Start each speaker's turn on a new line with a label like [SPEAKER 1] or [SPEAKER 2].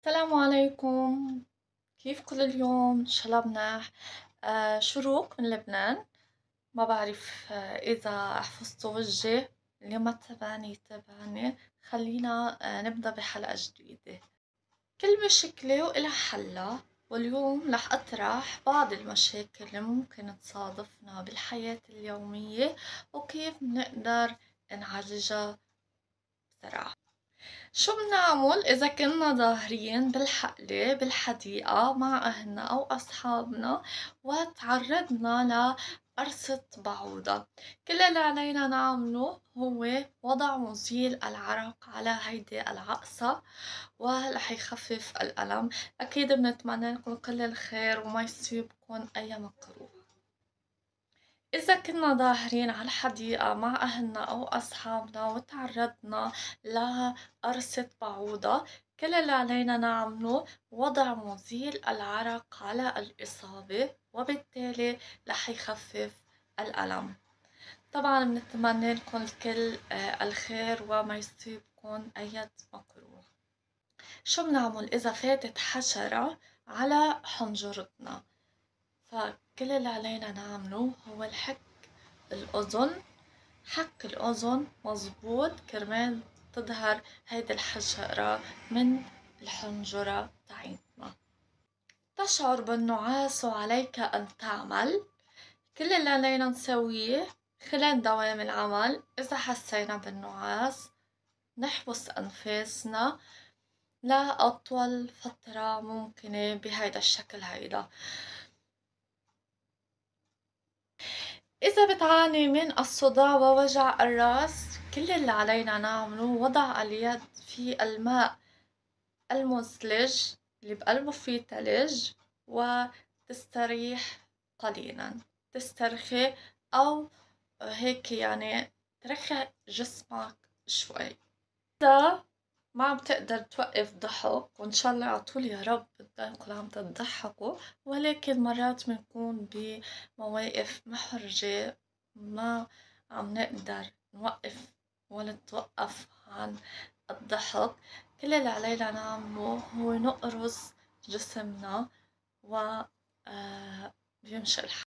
[SPEAKER 1] السلام عليكم كيف كل اليوم ان شاء الله مناح آه، شروق من لبنان ما بعرف آه، اذا حفظتوا وجهي اليوم ما تبعني تبعني خلينا آه، نبدا بحلقه جديده كل مشكله والها حلها واليوم رح اطرح بعض المشاكل اللي ممكن تصادفنا بالحياه اليوميه وكيف بنقدر نعالجها بسرعه شو بنعمل إذا كنا ضاهرين بالحقلة بالحديقة مع أهلنا أو أصحابنا وتعرضنا لقرصة بعوضة كل اللي علينا نعمله هو وضع مزيل العرق على هيدي العقصة ورح يخفف الألم أكيد بنتمنى لكم كل الخير وما يصيبكم أي مكروه إذا كنا ظاهرين على الحديقة مع أهلنا أو أصحابنا وتعرضنا لقرصة بعوضة كل اللي علينا نعمله وضع مزيل العرق على الإصابة وبالتالي رح يخفف الألم طبعا بنتمنى لكم الكل آه، الخير وما يصيبكم أي مكروه شو بنعمل إذا فاتت حشرة على حنجرتنا فكل اللي علينا نعمله هو الحك الأذن حك الأذن مزبوط كرمال تظهر هيدي الحشرة من الحنجرة تاعتنا تشعر بالنعاس وعليك أن تعمل كل اللي علينا نسويه خلال دوام العمل إذا حسينا بالنعاس نحبس أنفاسنا لأطول فترة ممكنة بهيدا الشكل هيدا إذا بتعاني من الصداع ووجع الرأس كل اللي علينا نعمله وضع اليد في الماء المثلج اللي بقلبه فيه تلج وتستريح قليلا تسترخي أو هيك يعني ترخي جسمك شوي إذا ما عم تقدر توقف ضحك وإن شاء الله على طول يا رب بتضلكوا عم تضحكوا ولكن مرات بنكون بمواقف محرجة ما عم نقدر نوقف ولا نتوقف عن الضحك كل اللي علينا نعمله هو نقرص جسمنا و آه، بيمشي الحال.